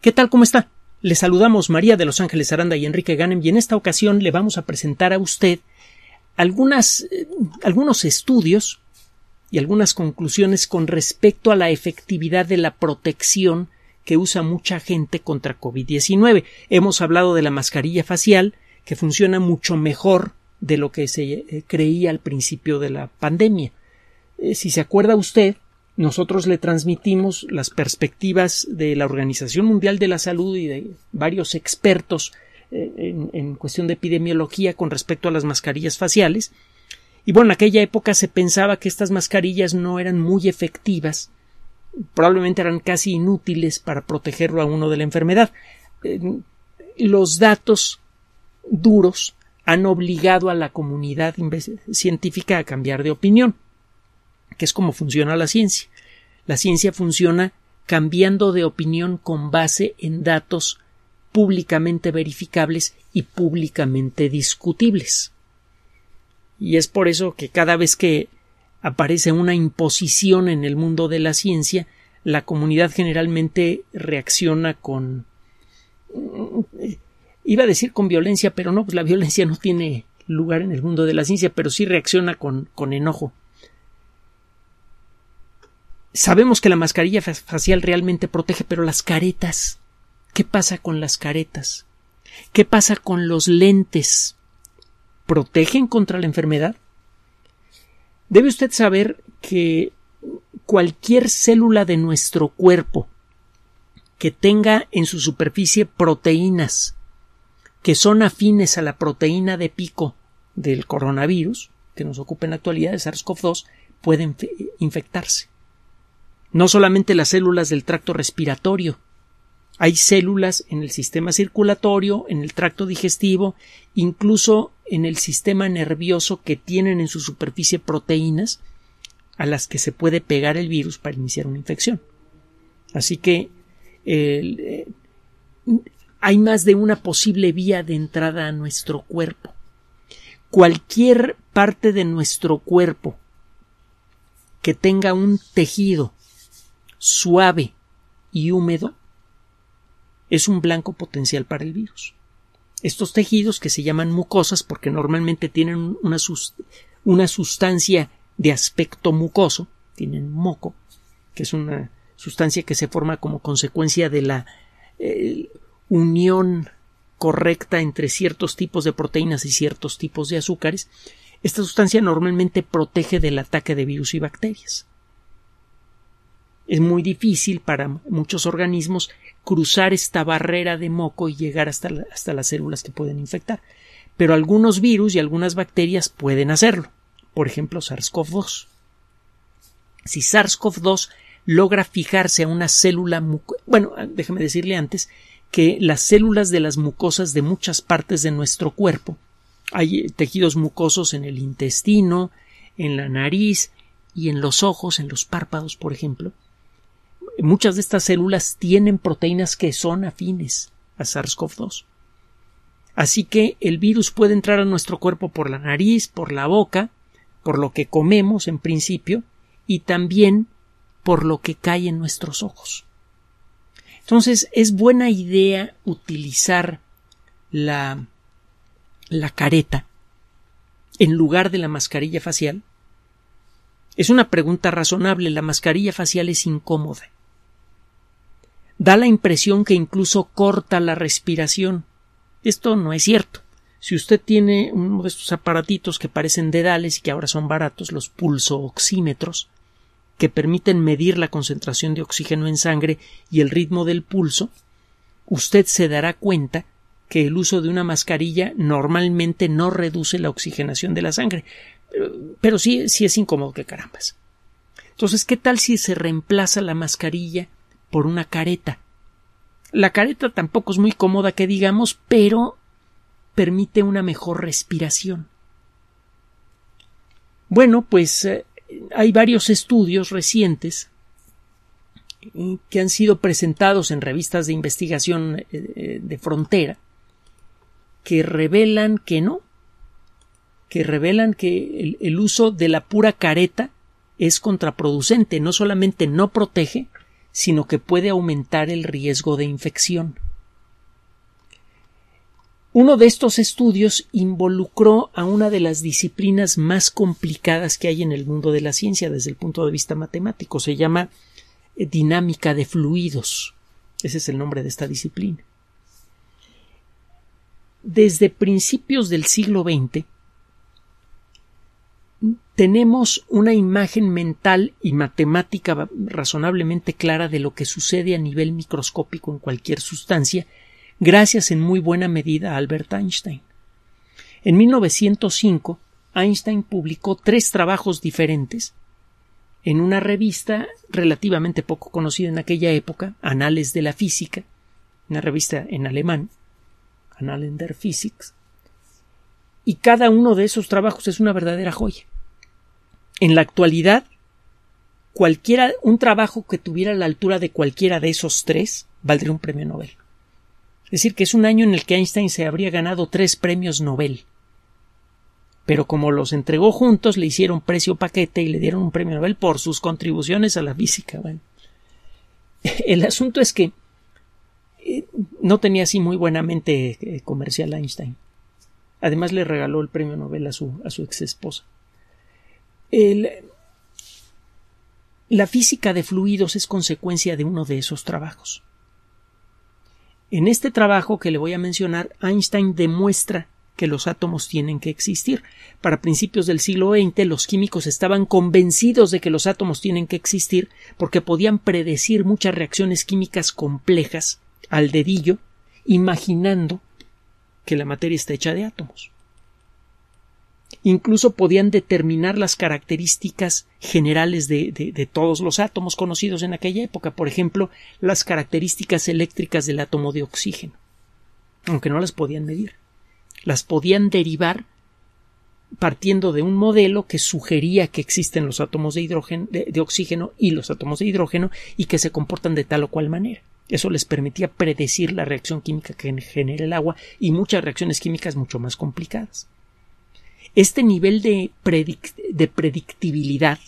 ¿Qué tal? ¿Cómo está? Le saludamos María de Los Ángeles Aranda y Enrique Ganem y en esta ocasión le vamos a presentar a usted eh, algunos estudios y algunas conclusiones con respecto a la efectividad de la protección que usa mucha gente contra COVID-19. Hemos hablado de la mascarilla facial, que funciona mucho mejor de lo que se eh, creía al principio de la pandemia. Eh, si se acuerda usted, nosotros le transmitimos las perspectivas de la Organización Mundial de la Salud y de varios expertos eh, en, cuestión de epidemiología con respecto a las mascarillas faciales. Y bueno, en aquella época se pensaba que estas mascarillas no eran muy efectivas, probablemente eran casi inútiles para protegerlo a uno de la enfermedad. Eh, los datos duros han obligado a la comunidad científica a cambiar de opinión que es como funciona la ciencia. La ciencia funciona cambiando de opinión con base en datos públicamente verificables y públicamente discutibles. Y es por eso que cada vez que aparece una imposición en el mundo de la ciencia, la comunidad generalmente reacciona con iba a decir con violencia, pero no, pues la violencia no tiene lugar en el mundo de la ciencia, pero sí reacciona con, con enojo sabemos que la mascarilla facial realmente protege, pero las caretas, ¿qué pasa con las caretas? ¿Qué pasa con los lentes? ¿Protegen contra la enfermedad? Debe usted saber que cualquier célula de nuestro cuerpo que tenga en su superficie proteínas que son afines a la proteína de pico del coronavirus, que nos ocupa en la actualidad de SARS-CoV-2, pueden infectarse no solamente las células del tracto respiratorio, hay células en el sistema circulatorio, en el tracto digestivo, incluso en el sistema nervioso que tienen en su superficie proteínas a las que se puede pegar el virus para iniciar una infección. Así que eh, hay más de una posible vía de entrada a nuestro cuerpo. Cualquier parte de nuestro cuerpo que tenga un tejido suave y húmedo es un blanco potencial para el virus. Estos tejidos que se llaman mucosas porque normalmente tienen una, sustancia de aspecto mucoso, tienen moco, que es una sustancia que se forma como consecuencia de la eh, unión correcta entre ciertos tipos de proteínas y ciertos tipos de azúcares, esta sustancia normalmente protege del ataque de virus y bacterias es muy difícil para muchos organismos cruzar esta barrera de moco y llegar hasta, las células que pueden infectar. Pero algunos virus y algunas bacterias pueden hacerlo. Por ejemplo, SARS-CoV-2. Si SARS-CoV-2 logra fijarse a una célula, bueno, déjeme decirle antes que las células de las mucosas de muchas partes de nuestro cuerpo, hay tejidos mucosos en el intestino, en la nariz y en los ojos, en los párpados, por ejemplo, muchas de estas células tienen proteínas que son afines a SARS-CoV-2. Así que el virus puede entrar a nuestro cuerpo por la nariz, por la boca, por lo que comemos en principio, y también por lo que cae en nuestros ojos. Entonces es buena idea utilizar la, la careta en lugar de la mascarilla facial. Es una pregunta razonable, la mascarilla facial es incómoda da la impresión que incluso corta la respiración. Esto no es cierto. Si usted tiene uno de estos aparatitos que parecen dedales y que ahora son baratos, los oxímetros, que permiten medir la concentración de oxígeno en sangre y el ritmo del pulso, usted se dará cuenta que el uso de una mascarilla normalmente no reduce la oxigenación de la sangre, pero, sí, sí es incómodo que carambas. Entonces, ¿qué tal si se reemplaza la mascarilla por una careta. La careta tampoco es muy cómoda que digamos, pero permite una mejor respiración. Bueno, pues eh, hay varios estudios recientes eh, que han sido presentados en revistas de investigación eh, de frontera que revelan que no, que revelan que el uso de la pura careta es contraproducente, no solamente no protege, sino que puede aumentar el riesgo de infección. Uno de estos estudios involucró a una de las disciplinas más complicadas que hay en el mundo de la ciencia desde el punto de vista matemático. Se llama eh, dinámica de fluidos. Ese es el nombre de esta disciplina. Desde principios del siglo XX tenemos una imagen mental y matemática razonablemente clara de lo que sucede a nivel microscópico en cualquier sustancia, gracias en muy buena medida a Albert Einstein. En 1905, Einstein publicó tres trabajos diferentes en una revista relativamente poco conocida en aquella época, Anales de la Física, una revista en alemán, Annalen der y cada uno de esos trabajos es una verdadera joya. En la actualidad, cualquiera, un trabajo que tuviera la altura de cualquiera de esos tres valdría un premio Nobel. Es decir, que es un año en el que Einstein se habría ganado tres premios Nobel. Pero como los entregó juntos, le hicieron precio paquete y le dieron un premio Nobel por sus contribuciones a la física. el asunto es que eh, no tenía así muy buena mente eh, comercial Einstein. Además le regaló el premio Nobel a su, a su ex esposa. la física de fluidos es consecuencia de uno de esos trabajos. En este trabajo que le voy a mencionar, Einstein demuestra que los átomos tienen que existir. Para principios del siglo XX los químicos estaban convencidos de que los átomos tienen que existir porque podían predecir muchas reacciones químicas complejas al dedillo, imaginando que la materia está hecha de átomos. Incluso podían determinar las características generales de, todos los átomos conocidos en aquella época, por ejemplo, las características eléctricas del átomo de oxígeno, aunque no las podían medir. Las podían derivar partiendo de un modelo que sugería que existen los átomos de, oxígeno y los átomos de hidrógeno y que se comportan de tal o cual manera. Eso les permitía predecir la reacción química que genera el agua y muchas reacciones químicas mucho más complicadas. Este nivel de, predictibilidad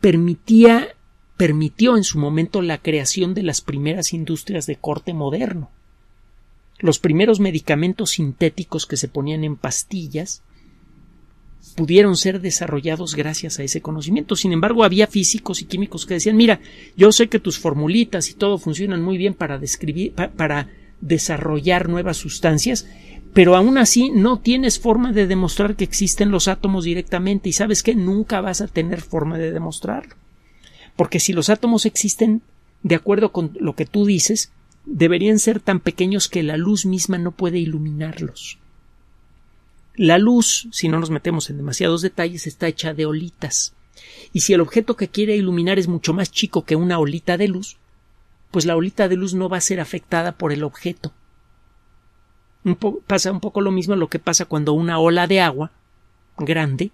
permitió en su momento la creación de las primeras industrias de corte moderno. Los primeros medicamentos sintéticos que se ponían en pastillas pudieron ser desarrollados gracias a ese conocimiento. Sin embargo, había físicos y químicos que decían, mira, yo sé que tus formulitas y todo funcionan muy bien para describir, para desarrollar nuevas sustancias, pero aún así no tienes forma de demostrar que existen los átomos directamente y sabes que nunca vas a tener forma de demostrarlo. Porque si los átomos existen, de acuerdo con lo que tú dices, deberían ser tan pequeños que la luz misma no puede iluminarlos. La luz, si no nos metemos en demasiados detalles, está hecha de olitas. Y si el objeto que quiere iluminar es mucho más chico que una olita de luz, pues la olita de luz no va a ser afectada por el objeto. pasa un poco lo mismo lo que pasa cuando una ola de agua grande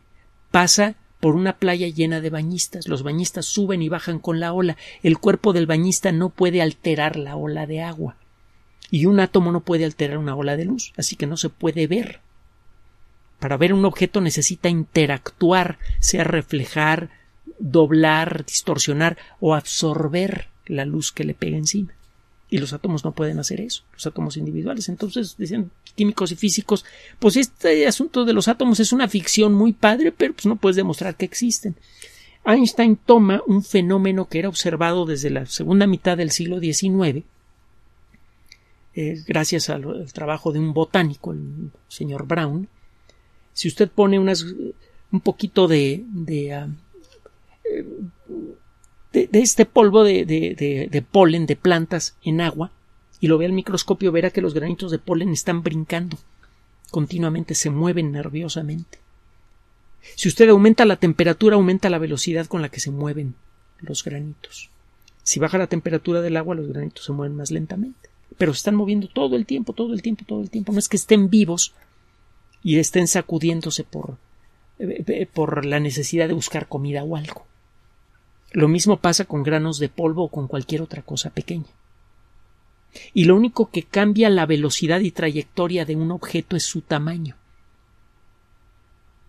pasa por una playa llena de bañistas. Los bañistas suben y bajan con la ola. El cuerpo del bañista no puede alterar la ola de agua. Y un átomo no puede alterar una ola de luz, así que no se puede ver. Para ver un objeto necesita interactuar, sea reflejar, doblar, distorsionar o absorber la luz que le pega encima. Y los átomos no pueden hacer eso, los átomos individuales. Entonces, dicen químicos y físicos, pues este asunto de los átomos es una ficción muy padre, pero pues no puedes demostrar que existen. Einstein toma un fenómeno que era observado desde la segunda mitad del siglo XIX, eh, gracias al, trabajo de un botánico, el señor Brown, si usted pone unas, un poquito de, de, ah, eh, de, este polvo de, de, polen de plantas en agua y lo ve al microscopio, verá que los granitos de polen están brincando continuamente, se mueven nerviosamente. Si usted aumenta la temperatura, aumenta la velocidad con la que se mueven los granitos. Si baja la temperatura del agua, los granitos se mueven más lentamente. Pero se están moviendo todo el tiempo, todo el tiempo, todo el tiempo. No es que estén vivos, y estén sacudiéndose por, eh, eh, por la necesidad de buscar comida o algo. Lo mismo pasa con granos de polvo o con cualquier otra cosa pequeña. Y lo único que cambia la velocidad y trayectoria de un objeto es su tamaño.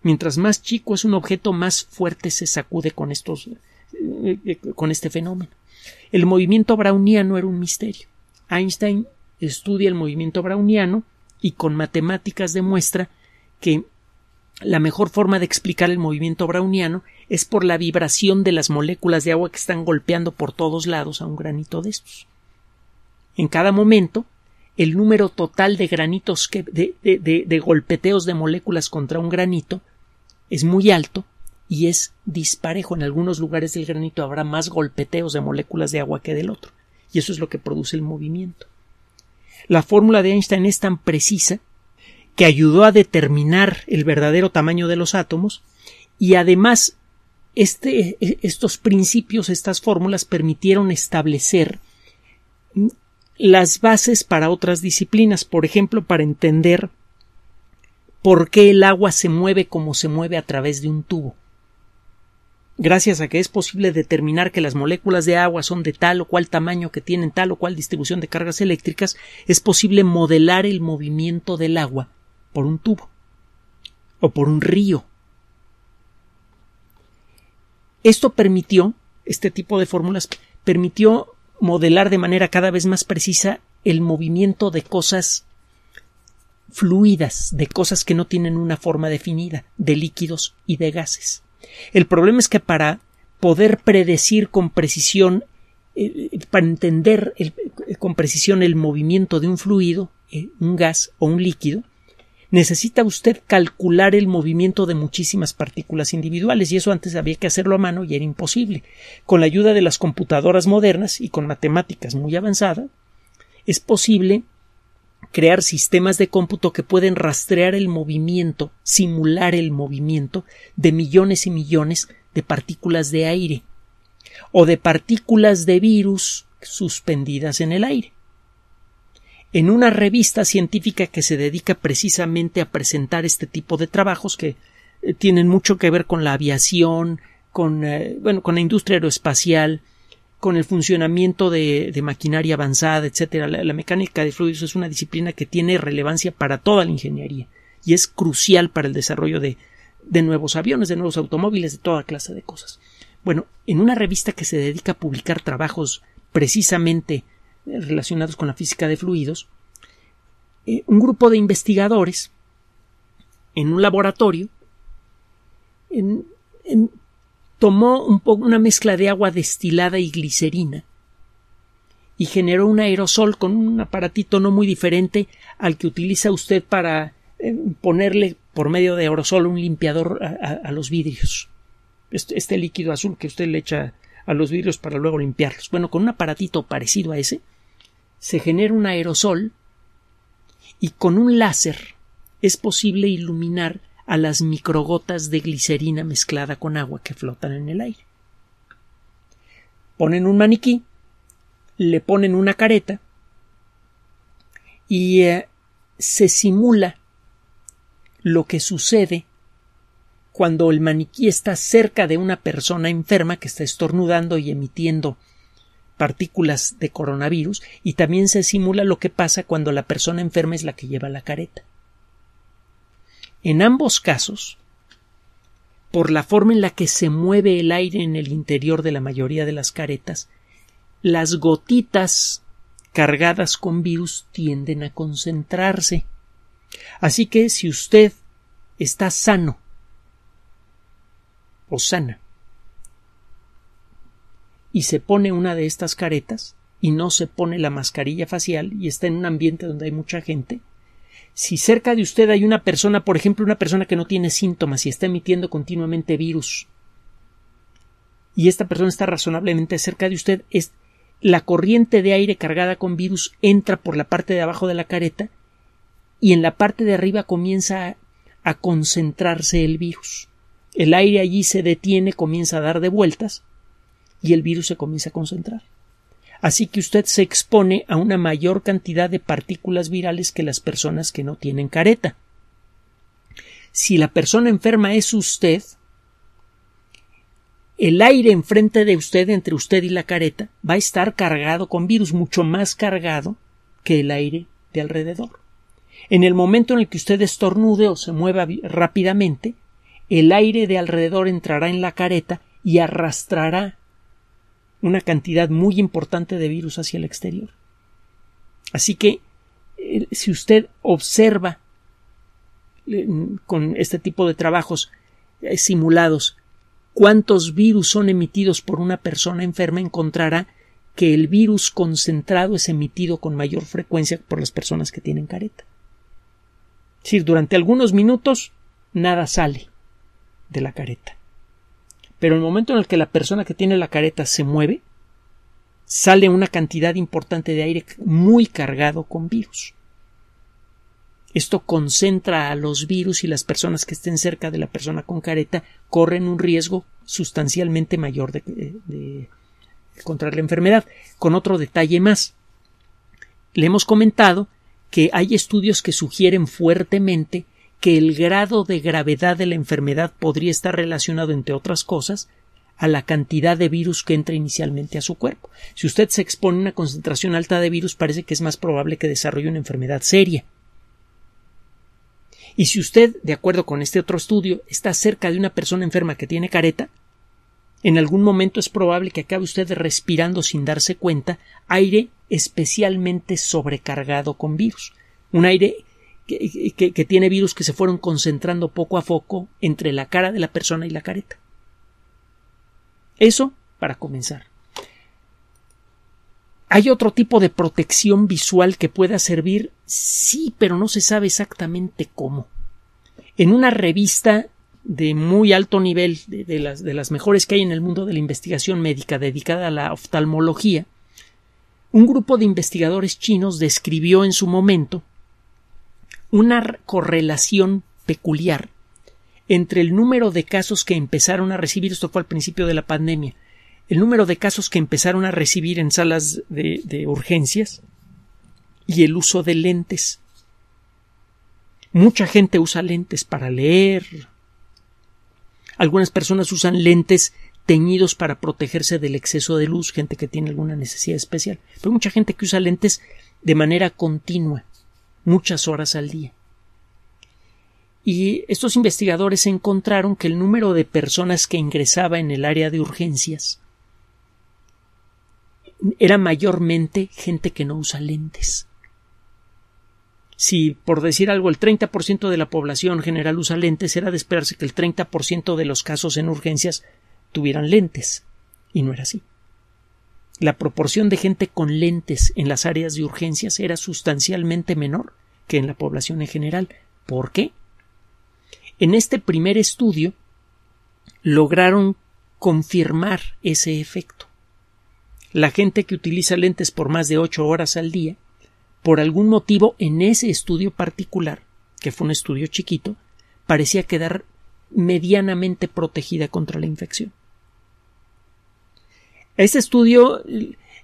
Mientras más chico es un objeto, más fuerte se sacude con, estos, eh, con este fenómeno. El movimiento browniano era un misterio. Einstein estudia el movimiento browniano y con matemáticas demuestra que la mejor forma de explicar el movimiento browniano es por la vibración de las moléculas de agua que están golpeando por todos lados a un granito de estos. En cada momento, el número total de granitos de golpeteos de moléculas contra un granito es muy alto y es disparejo. En algunos lugares del granito habrá más golpeteos de moléculas de agua que del otro, y eso es lo que produce el movimiento. La fórmula de Einstein es tan precisa que ayudó a determinar el verdadero tamaño de los átomos y además este, e, estos principios, estas fórmulas permitieron establecer las bases para otras disciplinas, por ejemplo, para entender por qué el agua se mueve como se mueve a través de un tubo. Gracias a que es posible determinar que las moléculas de agua son de tal o cual tamaño, que tienen tal o cual distribución de cargas eléctricas, es posible modelar el movimiento del agua por un tubo o por un río. Esto permitió, este tipo de fórmulas, permitió modelar de manera cada vez más precisa el movimiento de cosas fluidas, de cosas que no tienen una forma definida, de líquidos y de gases. El problema es que para poder predecir con precisión, eh, eh, para entender eh, con precisión el movimiento de un fluido, un gas o un líquido, necesita usted calcular el movimiento de muchísimas partículas individuales, y eso antes había que hacerlo a mano y era imposible. Con la ayuda de las computadoras modernas y con matemáticas muy avanzadas, es posible crear sistemas de cómputo que pueden rastrear el movimiento, simular el movimiento de millones y millones de partículas de aire o de partículas de virus suspendidas en el aire en una revista científica que se dedica precisamente a presentar este tipo de trabajos que eh, tienen mucho que ver con la aviación, con, eh, bueno, con la industria aeroespacial, con el funcionamiento de, maquinaria avanzada, etcétera. La, mecánica de fluidos es una disciplina que tiene relevancia para toda la ingeniería y es crucial para el desarrollo de nuevos aviones, de nuevos automóviles, de toda clase de cosas. Bueno, en una revista que se dedica a publicar trabajos precisamente relacionados con la física de fluidos, eh, un grupo de investigadores en un laboratorio tomó un una mezcla de agua destilada y glicerina y generó un aerosol con un aparatito no muy diferente al que utiliza usted para eh, ponerle por medio de aerosol un limpiador a, los vidrios. Este, este líquido azul que usted le echa a los vidrios para luego limpiarlos. Bueno, con un aparatito parecido a ese, se genera un aerosol y con un láser es posible iluminar a las microgotas de glicerina mezclada con agua que flotan en el aire. Ponen un maniquí, le ponen una careta y eh, se simula lo que sucede cuando el maniquí está cerca de una persona enferma que está estornudando y emitiendo partículas de coronavirus y también se simula lo que pasa cuando la persona enferma es la que lleva la careta. En ambos casos, por la forma en la que se mueve el aire en el interior de la mayoría de las caretas, las gotitas cargadas con virus tienden a concentrarse. Así que si usted está sano o sana y se pone una de estas caretas y no se pone la mascarilla facial y está en un ambiente donde hay mucha gente, si cerca de usted hay una persona, por ejemplo, una persona que no tiene síntomas y está emitiendo continuamente virus, y esta persona está razonablemente cerca de usted, es la corriente de aire cargada con virus entra por la parte de abajo de la careta y en la parte de arriba comienza a, a concentrarse el virus. El aire allí se detiene, comienza a dar de vueltas y el virus se comienza a concentrar. Así que usted se expone a una mayor cantidad de partículas virales que las personas que no tienen careta. Si la persona enferma es usted, el aire enfrente de usted, entre usted y la careta, va a estar cargado con virus, mucho más cargado que el aire de alrededor. En el momento en el que usted estornude o se mueva rápidamente, el aire de alrededor entrará en la careta y arrastrará una cantidad muy importante de virus hacia el exterior. Así que eh, si usted observa mm, con este tipo de trabajos eh, simulados cuántos virus son emitidos por una persona enferma, encontrará que el virus concentrado es emitido con mayor frecuencia por las personas que tienen careta. Es decir, durante algunos minutos nada sale de la careta. Pero en el momento en el que la persona que tiene la careta se mueve, sale una cantidad importante de aire muy cargado con virus. Esto concentra a los virus y las personas que estén cerca de la persona con careta corren un riesgo sustancialmente mayor de, eh, contraer la enfermedad. Con otro detalle más, le hemos comentado que hay estudios que sugieren fuertemente que el grado de gravedad de la enfermedad podría estar relacionado, entre otras cosas, a la cantidad de virus que entra inicialmente a su cuerpo. Si usted se expone a una concentración alta de virus, parece que es más probable que desarrolle una enfermedad seria. Y si usted, de acuerdo con este otro estudio, está cerca de una persona enferma que tiene careta, en algún momento es probable que acabe usted respirando sin darse cuenta aire especialmente sobrecargado con virus, un aire que, tiene virus que se fueron concentrando poco a poco entre la cara de la persona y la careta. Eso para comenzar. ¿Hay otro tipo de protección visual que pueda servir? Sí, pero no se sabe exactamente cómo. En una revista de muy alto nivel, las, de las mejores que hay en el mundo de la investigación médica dedicada a la oftalmología, un grupo de investigadores chinos describió en su momento una correlación peculiar entre el número de casos que empezaron a recibir, esto fue al principio de la pandemia, el número de casos que empezaron a recibir en salas de, urgencias y el uso de lentes. Mucha gente usa lentes para leer. Algunas personas usan lentes teñidos para protegerse del exceso de luz, gente que tiene alguna necesidad especial. Pero mucha gente que usa lentes de manera continua muchas horas al día. Y estos investigadores encontraron que el número de personas que ingresaba en el área de urgencias era mayormente gente que no usa lentes. Si, por decir algo, el 30% de la población general usa lentes, era de esperarse que el 30% de los casos en urgencias tuvieran lentes. Y no era así la proporción de gente con lentes en las áreas de urgencias era sustancialmente menor que en la población en general. ¿Por qué? En este primer estudio lograron confirmar ese efecto. La gente que utiliza lentes por más de ocho horas al día, por algún motivo en ese estudio particular, que fue un estudio chiquito, parecía quedar medianamente protegida contra la infección. Este estudio,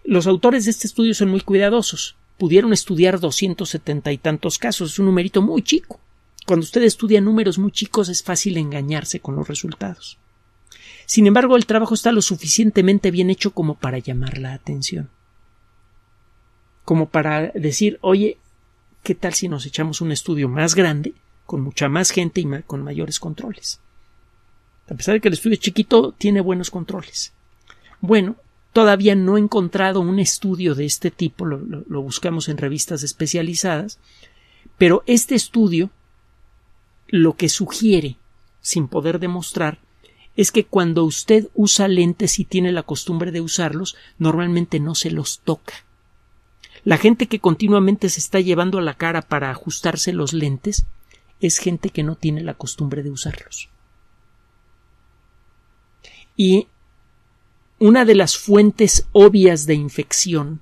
los autores de este estudio son muy cuidadosos. Pudieron estudiar 270 y tantos casos. Es un numerito muy chico. Cuando usted estudia números muy chicos es fácil engañarse con los resultados. Sin embargo, el trabajo está lo suficientemente bien hecho como para llamar la atención. Como para decir, oye, ¿qué tal si nos echamos un estudio más grande, con mucha más gente y con mayores controles? A pesar de que el estudio es chiquito tiene buenos controles. Bueno, todavía no he encontrado un estudio de este tipo, lo, buscamos en revistas especializadas, pero este estudio lo que sugiere, sin poder demostrar, es que cuando usted usa lentes y tiene la costumbre de usarlos, normalmente no se los toca. La gente que continuamente se está llevando a la cara para ajustarse los lentes es gente que no tiene la costumbre de usarlos. Y una de las fuentes obvias de infección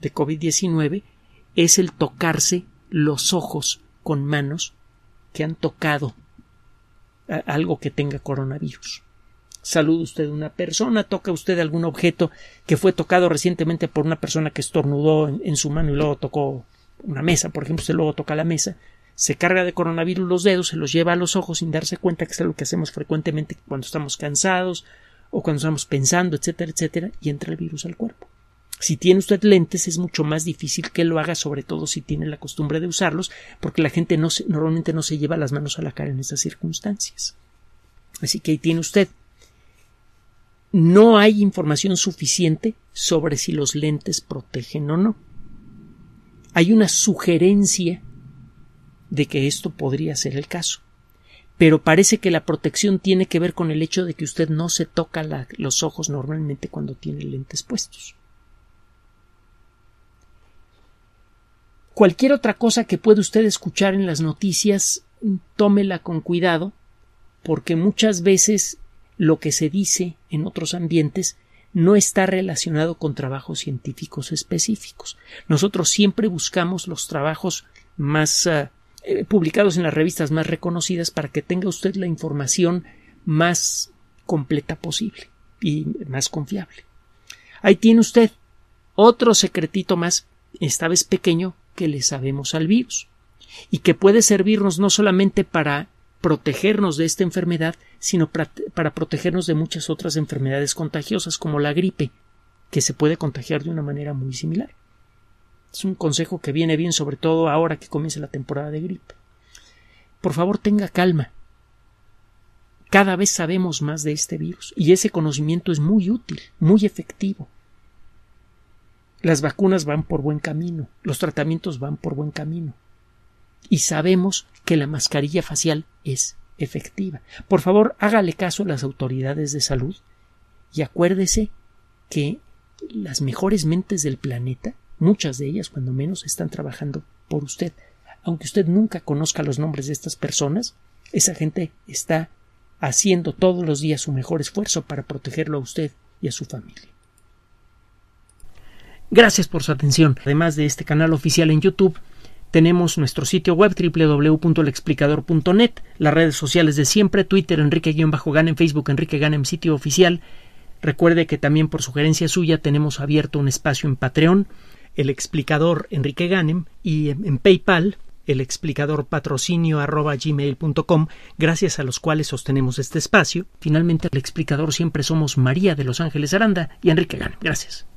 de COVID-19 es el tocarse los ojos con manos que han tocado algo que tenga coronavirus. Saluda usted a una persona, toca usted algún objeto que fue tocado recientemente por una persona que estornudó en, su mano y luego tocó una mesa, por ejemplo, usted luego toca la mesa, se carga de coronavirus los dedos, se los lleva a los ojos sin darse cuenta, que es lo que hacemos frecuentemente cuando estamos cansados, o cuando estamos pensando, etcétera, etcétera, y entra el virus al cuerpo. Si tiene usted lentes es mucho más difícil que lo haga, sobre todo si tiene la costumbre de usarlos, porque la gente normalmente no se lleva las manos a la cara en esas circunstancias. Así que ahí tiene usted. No hay información suficiente sobre si los lentes protegen o no. Hay una sugerencia de que esto podría ser el caso pero parece que la protección tiene que ver con el hecho de que usted no se toca los ojos normalmente cuando tiene lentes puestos. Cualquier otra cosa que pueda usted escuchar en las noticias, tómela con cuidado, porque muchas veces lo que se dice en otros ambientes no está relacionado con trabajos científicos específicos. Nosotros siempre buscamos los trabajos más ah, eh, publicados en las revistas más reconocidas para que tenga usted la información más completa posible y más confiable. Ahí tiene usted otro secretito más, esta vez pequeño, que le sabemos al virus y que puede servirnos no solamente para protegernos de esta enfermedad, sino para, protegernos de muchas otras enfermedades contagiosas como la gripe, que se puede contagiar de una manera muy similar. Es un consejo que viene bien sobre todo ahora que comienza la temporada de gripe. Por favor, tenga calma. Cada vez sabemos más de este virus y ese conocimiento es muy útil, muy efectivo. Las vacunas van por buen camino, los tratamientos van por buen camino. Y sabemos que la mascarilla facial es efectiva. Por favor, hágale caso a las autoridades de salud y acuérdese que las mejores mentes del planeta Muchas de ellas, cuando menos, están trabajando por usted. Aunque usted nunca conozca los nombres de estas personas, esa gente está haciendo todos los días su mejor esfuerzo para protegerlo a usted y a su familia. Gracias por su atención. Además de este canal oficial en YouTube, tenemos nuestro sitio web www.lexplicador.net, las redes sociales de siempre, Twitter enrique en Facebook Enrique Ganem, sitio oficial. Recuerde que también por sugerencia suya tenemos abierto un espacio en Patreon el explicador Enrique Ganem y en PayPal el explicador patrocinio arroba gracias a los cuales sostenemos este espacio. Finalmente, el explicador siempre somos María de Los Ángeles Aranda y Enrique Ganem. Gracias.